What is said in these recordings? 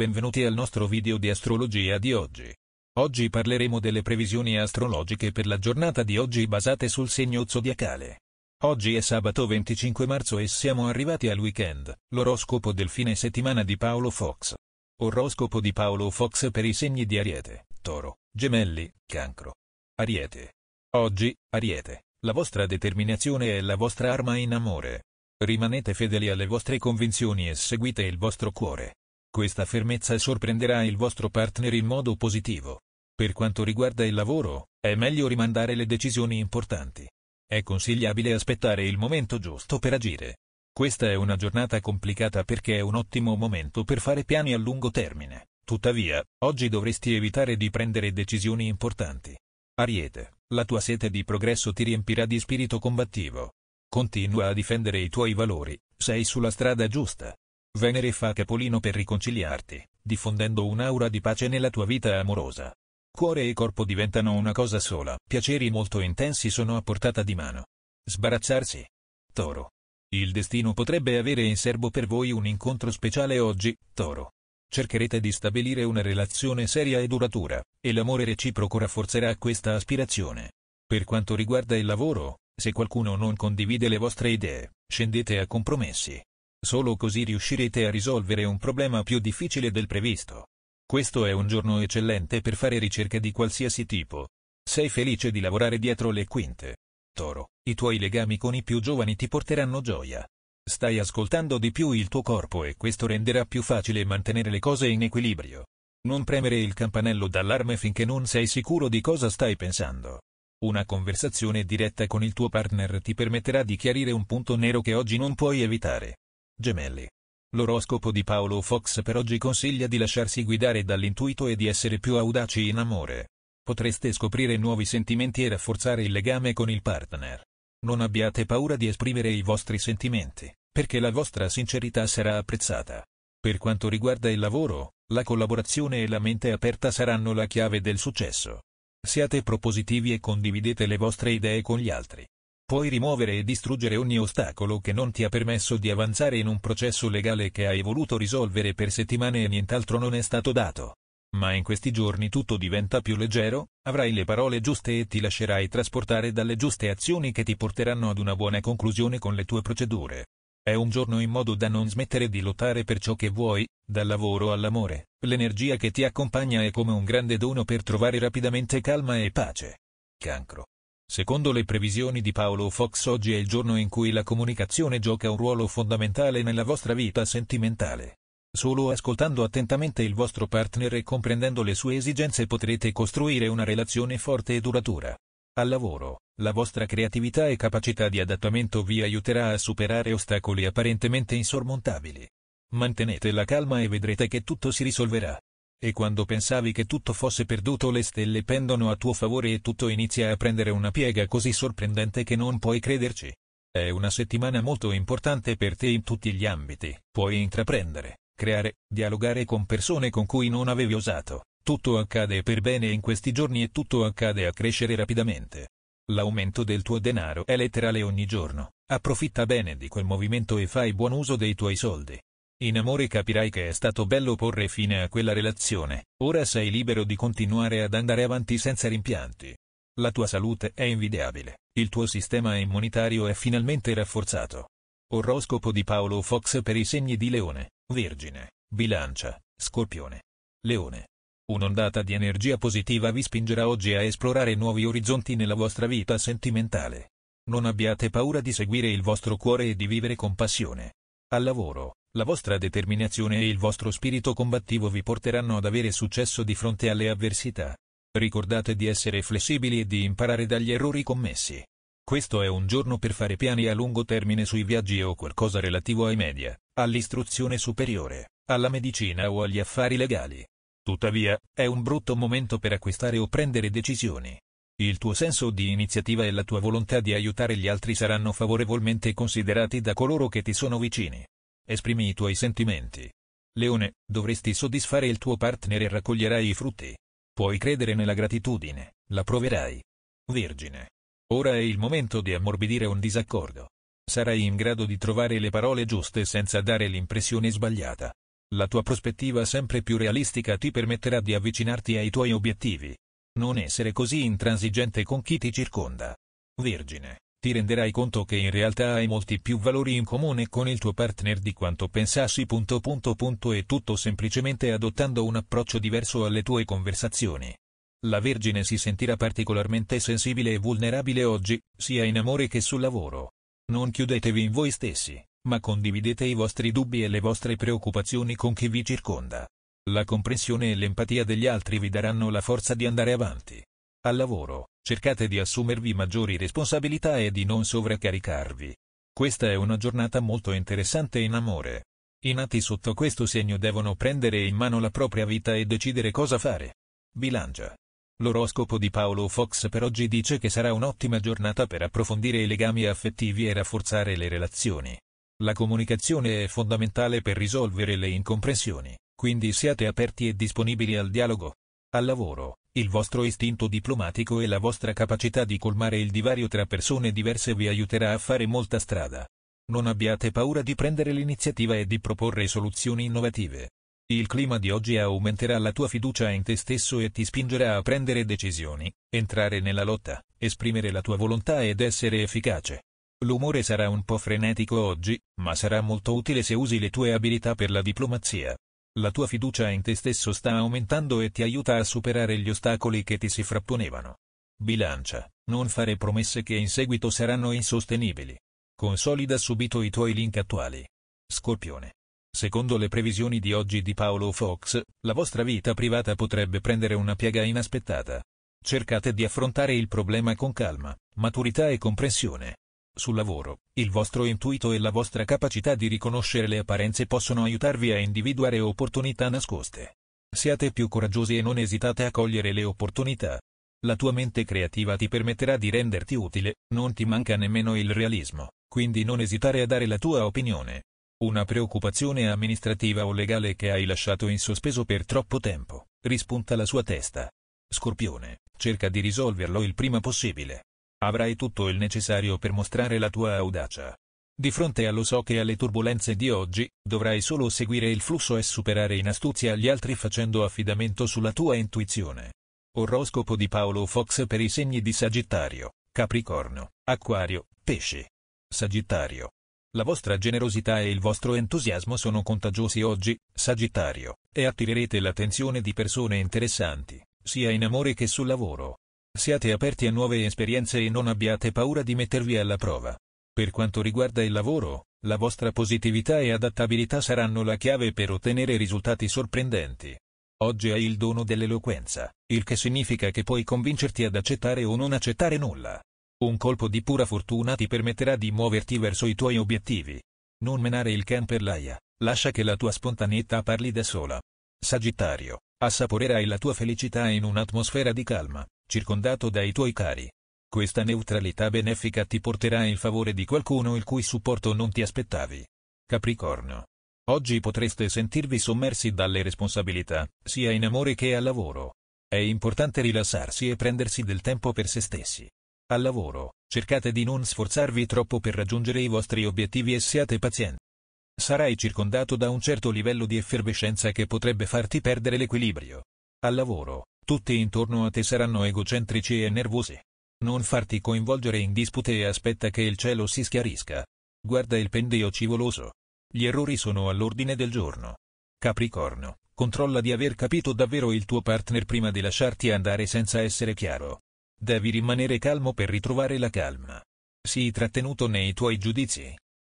Benvenuti al nostro video di astrologia di oggi. Oggi parleremo delle previsioni astrologiche per la giornata di oggi basate sul segno zodiacale. Oggi è sabato 25 marzo e siamo arrivati al weekend, l'oroscopo del fine settimana di Paolo Fox. Oroscopo di Paolo Fox per i segni di Ariete, Toro, Gemelli, Cancro. Ariete. Oggi, Ariete, la vostra determinazione è la vostra arma in amore. Rimanete fedeli alle vostre convinzioni e seguite il vostro cuore. Questa fermezza sorprenderà il vostro partner in modo positivo. Per quanto riguarda il lavoro, è meglio rimandare le decisioni importanti. È consigliabile aspettare il momento giusto per agire. Questa è una giornata complicata perché è un ottimo momento per fare piani a lungo termine. Tuttavia, oggi dovresti evitare di prendere decisioni importanti. Ariete, la tua sete di progresso ti riempirà di spirito combattivo. Continua a difendere i tuoi valori, sei sulla strada giusta. Venere fa capolino per riconciliarti, diffondendo un'aura di pace nella tua vita amorosa. Cuore e corpo diventano una cosa sola, piaceri molto intensi sono a portata di mano. Sbarazzarsi. Toro. Il destino potrebbe avere in serbo per voi un incontro speciale oggi, Toro. Cercherete di stabilire una relazione seria e duratura, e l'amore reciproco rafforzerà questa aspirazione. Per quanto riguarda il lavoro, se qualcuno non condivide le vostre idee, scendete a compromessi. Solo così riuscirete a risolvere un problema più difficile del previsto. Questo è un giorno eccellente per fare ricerche di qualsiasi tipo. Sei felice di lavorare dietro le quinte. Toro, i tuoi legami con i più giovani ti porteranno gioia. Stai ascoltando di più il tuo corpo e questo renderà più facile mantenere le cose in equilibrio. Non premere il campanello d'allarme finché non sei sicuro di cosa stai pensando. Una conversazione diretta con il tuo partner ti permetterà di chiarire un punto nero che oggi non puoi evitare. Gemelli. L'oroscopo di Paolo Fox per oggi consiglia di lasciarsi guidare dall'intuito e di essere più audaci in amore. Potreste scoprire nuovi sentimenti e rafforzare il legame con il partner. Non abbiate paura di esprimere i vostri sentimenti, perché la vostra sincerità sarà apprezzata. Per quanto riguarda il lavoro, la collaborazione e la mente aperta saranno la chiave del successo. Siate propositivi e condividete le vostre idee con gli altri. Puoi rimuovere e distruggere ogni ostacolo che non ti ha permesso di avanzare in un processo legale che hai voluto risolvere per settimane e nient'altro non è stato dato. Ma in questi giorni tutto diventa più leggero, avrai le parole giuste e ti lascerai trasportare dalle giuste azioni che ti porteranno ad una buona conclusione con le tue procedure. È un giorno in modo da non smettere di lottare per ciò che vuoi, dal lavoro all'amore. L'energia che ti accompagna è come un grande dono per trovare rapidamente calma e pace. Cancro. Secondo le previsioni di Paolo Fox oggi è il giorno in cui la comunicazione gioca un ruolo fondamentale nella vostra vita sentimentale. Solo ascoltando attentamente il vostro partner e comprendendo le sue esigenze potrete costruire una relazione forte e duratura. Al lavoro, la vostra creatività e capacità di adattamento vi aiuterà a superare ostacoli apparentemente insormontabili. Mantenete la calma e vedrete che tutto si risolverà. E quando pensavi che tutto fosse perduto le stelle pendono a tuo favore e tutto inizia a prendere una piega così sorprendente che non puoi crederci. È una settimana molto importante per te in tutti gli ambiti. Puoi intraprendere, creare, dialogare con persone con cui non avevi osato. Tutto accade per bene in questi giorni e tutto accade a crescere rapidamente. L'aumento del tuo denaro è letterale ogni giorno. Approfitta bene di quel movimento e fai buon uso dei tuoi soldi. In amore capirai che è stato bello porre fine a quella relazione, ora sei libero di continuare ad andare avanti senza rimpianti. La tua salute è invidiabile, il tuo sistema immunitario è finalmente rafforzato. Oroscopo di Paolo Fox per i segni di Leone, Vergine, Bilancia, Scorpione. Leone. Un'ondata di energia positiva vi spingerà oggi a esplorare nuovi orizzonti nella vostra vita sentimentale. Non abbiate paura di seguire il vostro cuore e di vivere con passione. Al lavoro, la vostra determinazione e il vostro spirito combattivo vi porteranno ad avere successo di fronte alle avversità. Ricordate di essere flessibili e di imparare dagli errori commessi. Questo è un giorno per fare piani a lungo termine sui viaggi o qualcosa relativo ai media, all'istruzione superiore, alla medicina o agli affari legali. Tuttavia, è un brutto momento per acquistare o prendere decisioni. Il tuo senso di iniziativa e la tua volontà di aiutare gli altri saranno favorevolmente considerati da coloro che ti sono vicini esprimi i tuoi sentimenti. Leone, dovresti soddisfare il tuo partner e raccoglierai i frutti. Puoi credere nella gratitudine, la proverai. Vergine. Ora è il momento di ammorbidire un disaccordo. Sarai in grado di trovare le parole giuste senza dare l'impressione sbagliata. La tua prospettiva sempre più realistica ti permetterà di avvicinarti ai tuoi obiettivi. Non essere così intransigente con chi ti circonda. Vergine ti renderai conto che in realtà hai molti più valori in comune con il tuo partner di quanto pensassi. Punto punto punto e tutto semplicemente adottando un approccio diverso alle tue conversazioni. La Vergine si sentirà particolarmente sensibile e vulnerabile oggi, sia in amore che sul lavoro. Non chiudetevi in voi stessi, ma condividete i vostri dubbi e le vostre preoccupazioni con chi vi circonda. La comprensione e l'empatia degli altri vi daranno la forza di andare avanti. Al lavoro, Cercate di assumervi maggiori responsabilità e di non sovraccaricarvi. Questa è una giornata molto interessante in amore. I nati sotto questo segno devono prendere in mano la propria vita e decidere cosa fare. Bilancia. L'oroscopo di Paolo Fox per oggi dice che sarà un'ottima giornata per approfondire i legami affettivi e rafforzare le relazioni. La comunicazione è fondamentale per risolvere le incomprensioni, quindi siate aperti e disponibili al dialogo. Al lavoro. Il vostro istinto diplomatico e la vostra capacità di colmare il divario tra persone diverse vi aiuterà a fare molta strada. Non abbiate paura di prendere l'iniziativa e di proporre soluzioni innovative. Il clima di oggi aumenterà la tua fiducia in te stesso e ti spingerà a prendere decisioni, entrare nella lotta, esprimere la tua volontà ed essere efficace. L'umore sarà un po' frenetico oggi, ma sarà molto utile se usi le tue abilità per la diplomazia la tua fiducia in te stesso sta aumentando e ti aiuta a superare gli ostacoli che ti si frapponevano. Bilancia, non fare promesse che in seguito saranno insostenibili. Consolida subito i tuoi link attuali. Scorpione. Secondo le previsioni di oggi di Paolo Fox, la vostra vita privata potrebbe prendere una piega inaspettata. Cercate di affrontare il problema con calma, maturità e comprensione. Sul lavoro, il vostro intuito e la vostra capacità di riconoscere le apparenze possono aiutarvi a individuare opportunità nascoste. Siate più coraggiosi e non esitate a cogliere le opportunità. La tua mente creativa ti permetterà di renderti utile, non ti manca nemmeno il realismo, quindi non esitare a dare la tua opinione. Una preoccupazione amministrativa o legale che hai lasciato in sospeso per troppo tempo, rispunta la sua testa. Scorpione, cerca di risolverlo il prima possibile. Avrai tutto il necessario per mostrare la tua audacia. Di fronte allo so che alle turbulenze di oggi, dovrai solo seguire il flusso e superare in astuzia gli altri facendo affidamento sulla tua intuizione. Oroscopo di Paolo Fox per i segni di Sagittario, Capricorno, Acquario, Pesci. Sagittario. La vostra generosità e il vostro entusiasmo sono contagiosi oggi, Sagittario, e attirerete l'attenzione di persone interessanti, sia in amore che sul lavoro. Siate aperti a nuove esperienze e non abbiate paura di mettervi alla prova. Per quanto riguarda il lavoro, la vostra positività e adattabilità saranno la chiave per ottenere risultati sorprendenti. Oggi hai il dono dell'eloquenza, il che significa che puoi convincerti ad accettare o non accettare nulla. Un colpo di pura fortuna ti permetterà di muoverti verso i tuoi obiettivi. Non menare il can per l'aia, lascia che la tua spontaneità parli da sola. Sagittario, assaporerai la tua felicità in un'atmosfera di calma, circondato dai tuoi cari. Questa neutralità benefica ti porterà in favore di qualcuno il cui supporto non ti aspettavi. Capricorno. Oggi potreste sentirvi sommersi dalle responsabilità, sia in amore che al lavoro. È importante rilassarsi e prendersi del tempo per se stessi. Al lavoro, cercate di non sforzarvi troppo per raggiungere i vostri obiettivi e siate pazienti. Sarai circondato da un certo livello di effervescenza che potrebbe farti perdere l'equilibrio. Al lavoro, tutti intorno a te saranno egocentrici e nervosi. Non farti coinvolgere in dispute e aspetta che il cielo si schiarisca. Guarda il pendio civoloso. Gli errori sono all'ordine del giorno. Capricorno, controlla di aver capito davvero il tuo partner prima di lasciarti andare senza essere chiaro. Devi rimanere calmo per ritrovare la calma. Sii trattenuto nei tuoi giudizi.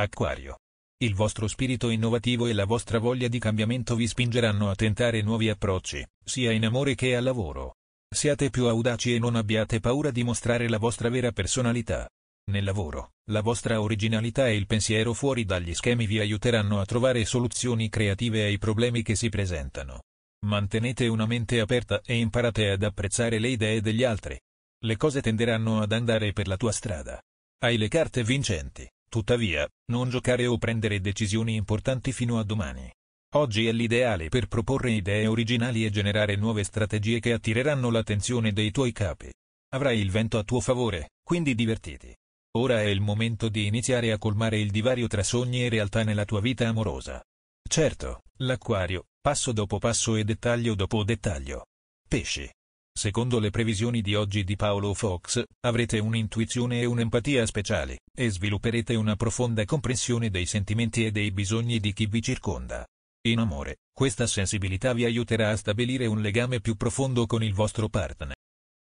Acquario, il vostro spirito innovativo e la vostra voglia di cambiamento vi spingeranno a tentare nuovi approcci, sia in amore che al lavoro. Siate più audaci e non abbiate paura di mostrare la vostra vera personalità. Nel lavoro, la vostra originalità e il pensiero fuori dagli schemi vi aiuteranno a trovare soluzioni creative ai problemi che si presentano. Mantenete una mente aperta e imparate ad apprezzare le idee degli altri. Le cose tenderanno ad andare per la tua strada. Hai le carte vincenti. Tuttavia, non giocare o prendere decisioni importanti fino a domani. Oggi è l'ideale per proporre idee originali e generare nuove strategie che attireranno l'attenzione dei tuoi capi. Avrai il vento a tuo favore, quindi divertiti. Ora è il momento di iniziare a colmare il divario tra sogni e realtà nella tua vita amorosa. Certo, l'acquario, passo dopo passo e dettaglio dopo dettaglio. Pesci, Secondo le previsioni di oggi di Paolo Fox, avrete un'intuizione e un'empatia speciali, e svilupperete una profonda comprensione dei sentimenti e dei bisogni di chi vi circonda. In amore, questa sensibilità vi aiuterà a stabilire un legame più profondo con il vostro partner.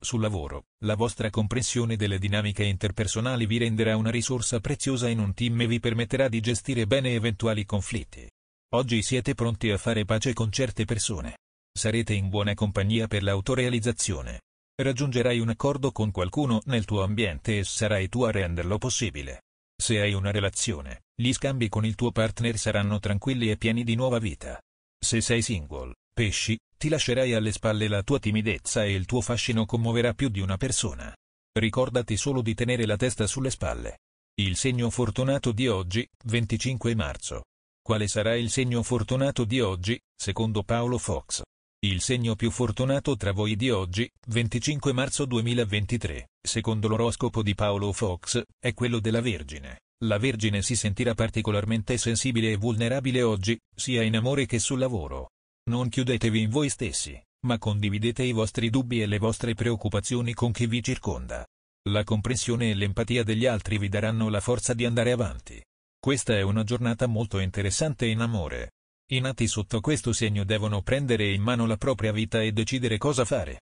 Sul lavoro, la vostra comprensione delle dinamiche interpersonali vi renderà una risorsa preziosa in un team e vi permetterà di gestire bene eventuali conflitti. Oggi siete pronti a fare pace con certe persone sarete in buona compagnia per l'autorealizzazione. Raggiungerai un accordo con qualcuno nel tuo ambiente e sarai tu a renderlo possibile. Se hai una relazione, gli scambi con il tuo partner saranno tranquilli e pieni di nuova vita. Se sei single, pesci, ti lascerai alle spalle la tua timidezza e il tuo fascino commuoverà più di una persona. Ricordati solo di tenere la testa sulle spalle. Il segno fortunato di oggi, 25 marzo. Quale sarà il segno fortunato di oggi, secondo Paolo Fox? Il segno più fortunato tra voi di oggi, 25 marzo 2023, secondo l'oroscopo di Paolo Fox, è quello della Vergine. La Vergine si sentirà particolarmente sensibile e vulnerabile oggi, sia in amore che sul lavoro. Non chiudetevi in voi stessi, ma condividete i vostri dubbi e le vostre preoccupazioni con chi vi circonda. La comprensione e l'empatia degli altri vi daranno la forza di andare avanti. Questa è una giornata molto interessante in amore. I nati sotto questo segno devono prendere in mano la propria vita e decidere cosa fare.